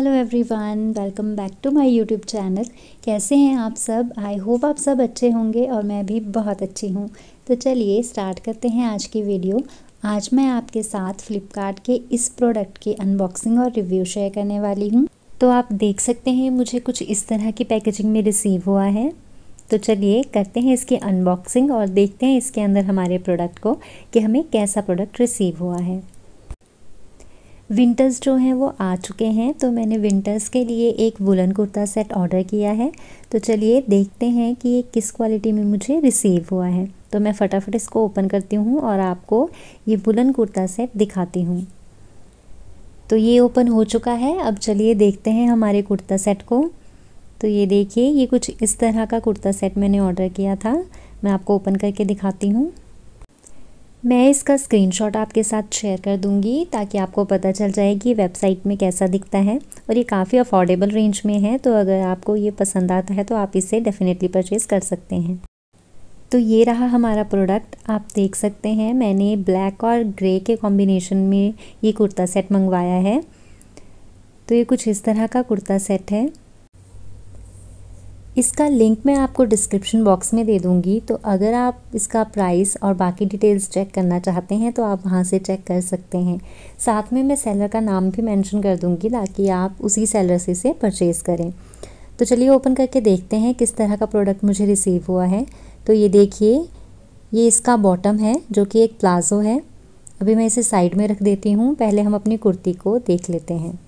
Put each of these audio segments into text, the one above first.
hello everyone welcome back to my YouTube channel कैसे हैं आप सब आई होप आप सब अच्छे होंगे और मैं भी बहुत अच्छी हूँ तो चलिए स्टार्ट करते हैं आज की वीडियो आज मैं आपके साथ फ़्लिपकार्ट के इस प्रोडक्ट की अनबॉक्सिंग और रिव्यू शेयर करने वाली हूँ तो आप देख सकते हैं मुझे कुछ इस तरह की पैकेजिंग में रिसीव हुआ है तो चलिए करते हैं इसकी अनबॉक्सिंग और देखते हैं इसके अंदर हमारे प्रोडक्ट को कि हमें कैसा प्रोडक्ट रिसीव हुआ है विंटर्स जो हैं वो आ चुके हैं तो मैंने विंटर्स के लिए एक वुलन कुर्ता सेट ऑर्डर किया है तो चलिए देखते हैं कि ये किस क्वालिटी में मुझे रिसीव हुआ है तो मैं फटाफट इसको ओपन करती हूँ और आपको ये वुलन कुर्ता सेट दिखाती हूँ तो ये ओपन हो चुका है अब चलिए देखते हैं हमारे कुर्ता सेट को तो ये देखिए ये कुछ इस तरह का कुर्ता सेट मैंने ऑर्डर किया था मैं आपको ओपन करके दिखाती हूँ मैं इसका स्क्रीनशॉट आपके साथ शेयर कर दूंगी ताकि आपको पता चल जाए कि वेबसाइट में कैसा दिखता है और ये काफ़ी अफोर्डेबल रेंज में है तो अगर आपको ये पसंद आता है तो आप इसे डेफ़िनेटली परचेज़ कर सकते हैं तो ये रहा हमारा प्रोडक्ट आप देख सकते हैं मैंने ब्लैक और ग्रे के कॉम्बिनेशन में ये कुर्ता सेट मंगवाया है तो ये कुछ इस तरह का कुर्ता सेट है इसका लिंक मैं आपको डिस्क्रिप्शन बॉक्स में दे दूंगी तो अगर आप इसका प्राइस और बाकी डिटेल्स चेक करना चाहते हैं तो आप वहाँ से चेक कर सकते हैं साथ में मैं सेलर का नाम भी मेंशन कर दूँगी ताकि आप उसी सेलर से इसे परचेज़ करें तो चलिए ओपन करके देखते हैं किस तरह का प्रोडक्ट मुझे रिसीव हुआ है तो ये देखिए ये इसका बॉटम है जो कि एक प्लाज़ो है अभी मैं इसे साइड में रख देती हूँ पहले हम अपनी कुर्ती को देख लेते हैं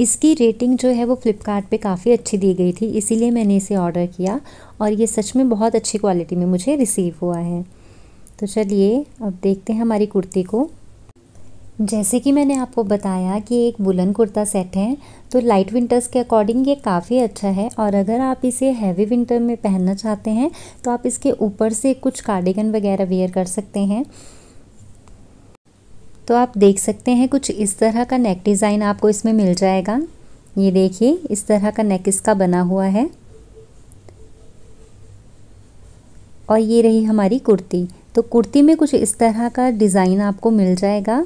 इसकी रेटिंग जो है वो फ़्लिपकार्ट पे काफ़ी अच्छी दी गई थी इसीलिए मैंने इसे ऑर्डर किया और ये सच में बहुत अच्छी क्वालिटी में मुझे रिसीव हुआ है तो चलिए अब देखते हैं हमारी कुर्ती को जैसे कि मैंने आपको बताया कि एक बुलन कुर्ता सेट है तो लाइट विंटर्स के अकॉर्डिंग ये काफ़ी अच्छा है और अगर आप इसे हैवी विंटर में पहनना चाहते हैं तो आप इसके ऊपर से कुछ कार्डिगन वगैरह वेयर कर सकते हैं तो आप देख सकते हैं कुछ इस तरह का नेक डिज़ाइन आपको इसमें मिल जाएगा ये देखिए इस तरह का नेक इसका बना हुआ है और ये रही हमारी कुर्ती तो कुर्ती में कुछ इस तरह का डिज़ाइन आपको मिल जाएगा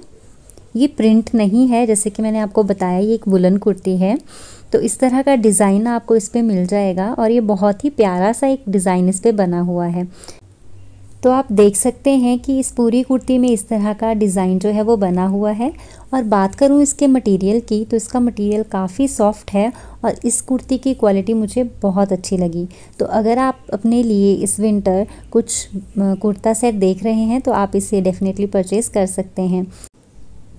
ये प्रिंट नहीं है जैसे कि मैंने आपको बताया ये एक वुलन कुर्ती है तो इस तरह का डिज़ाइन आपको इस पर मिल जाएगा और ये बहुत ही प्यारा सा एक डिज़ाइन इस पर बना हुआ है तो आप देख सकते हैं कि इस पूरी कुर्ती में इस तरह का डिज़ाइन जो है वो बना हुआ है और बात करूँ इसके मटेरियल की तो इसका मटेरियल काफ़ी सॉफ्ट है और इस कुर्ती की क्वालिटी मुझे बहुत अच्छी लगी तो अगर आप अपने लिए इस विंटर कुछ कुर्ता सेट देख रहे हैं तो आप इसे डेफ़िनेटली परचेज़ कर सकते हैं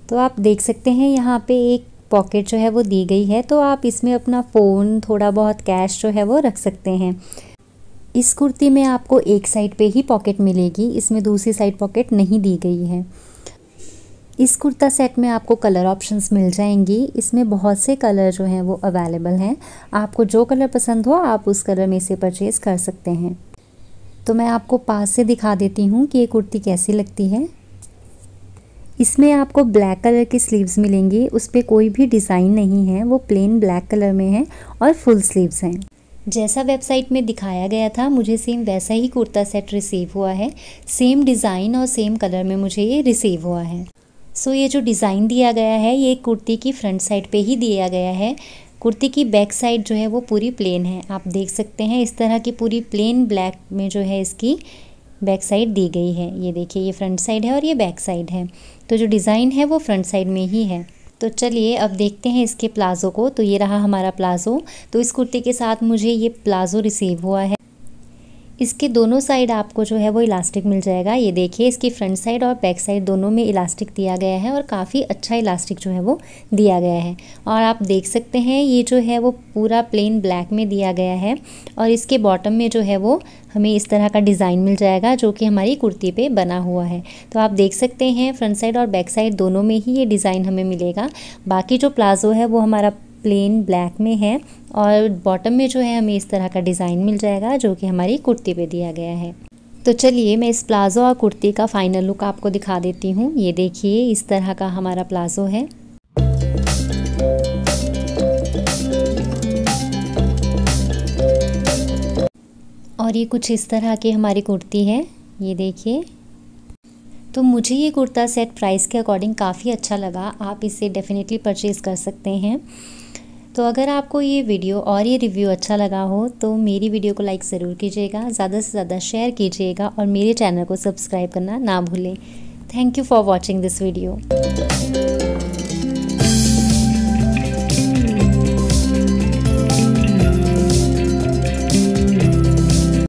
तो आप देख सकते हैं यहाँ पर एक पॉकेट जो है वो दी गई है तो आप इसमें अपना फ़ोन थोड़ा बहुत कैश जो है वो रख सकते हैं इस कुर्ती में आपको एक साइड पे ही पॉकेट मिलेगी इसमें दूसरी साइड पॉकेट नहीं दी गई है इस कुर्ता सेट में आपको कलर ऑप्शंस मिल जाएंगी इसमें बहुत से कलर जो हैं वो अवेलेबल हैं आपको जो कलर पसंद हो आप उस कलर में से परचेज़ कर सकते हैं तो मैं आपको पास से दिखा देती हूँ कि ये कुर्ती कैसी लगती है इसमें आपको ब्लैक कलर की स्लीव्स मिलेंगी उस पर कोई भी डिज़ाइन नहीं है वो प्लेन ब्लैक कलर में है और फुल स्लीव्स हैं जैसा वेबसाइट में दिखाया गया था मुझे सेम वैसा ही कुर्ता सेट रिसीव हुआ है सेम डिज़ाइन और सेम कलर में मुझे ये रिसीव हुआ है सो so, ये जो डिज़ाइन दिया गया है ये कुर्ती की फ्रंट साइड पे ही दिया गया है कुर्ती की बैक साइड जो है वो पूरी प्लेन है आप देख सकते हैं इस तरह की पूरी प्लेन ब्लैक में जो है इसकी बैक साइड दी गई है ये देखिए ये फ्रंट साइड है और ये बैक साइड है तो जो डिज़ाइन है वो फ्रंट साइड में ही है तो चलिए अब देखते हैं इसके प्लाज़ो को तो ये रहा हमारा प्लाज़ो तो इस कुर्ते के साथ मुझे ये प्लाज़ो रिसीव हुआ है इसके दोनों साइड आपको जो है वो इलास्टिक मिल जाएगा ये देखिए इसकी फ्रंट साइड और बैक साइड दोनों में इलास्टिक दिया गया है और काफ़ी अच्छा इलास्टिक जो है वो दिया गया है और आप देख सकते हैं ये जो है वो पूरा प्लेन ब्लैक में दिया गया है और इसके बॉटम में जो है वो हमें इस तरह का डिज़ाइन मिल जाएगा जो कि हमारी कुर्ती पे बना हुआ है तो आप देख सकते हैं फ्रंट साइड और बैक साइड दोनों में ही ये डिज़ाइन हमें मिलेगा बाकी जो प्लाज़ो है वो हमारा प्लेन ब्लैक में है और बॉटम में जो है हमें इस तरह का डिज़ाइन मिल जाएगा जो कि हमारी कुर्ती पे दिया गया है तो चलिए मैं इस प्लाज़ो और कुर्ती का फाइनल लुक आपको दिखा देती हूँ ये देखिए इस तरह का हमारा प्लाज़ो है और ये कुछ इस तरह की हमारी कुर्ती है ये देखिए तो मुझे ये कुर्ता सेट प्राइस के अकॉर्डिंग काफ़ी अच्छा लगा आप इसे डेफ़िनेटली परचेज़ कर सकते हैं तो अगर आपको ये वीडियो और ये रिव्यू अच्छा लगा हो तो मेरी वीडियो को लाइक ज़रूर कीजिएगा ज़्यादा से ज़्यादा शेयर कीजिएगा और मेरे चैनल को सब्सक्राइब करना ना भूलें thank you for watching this video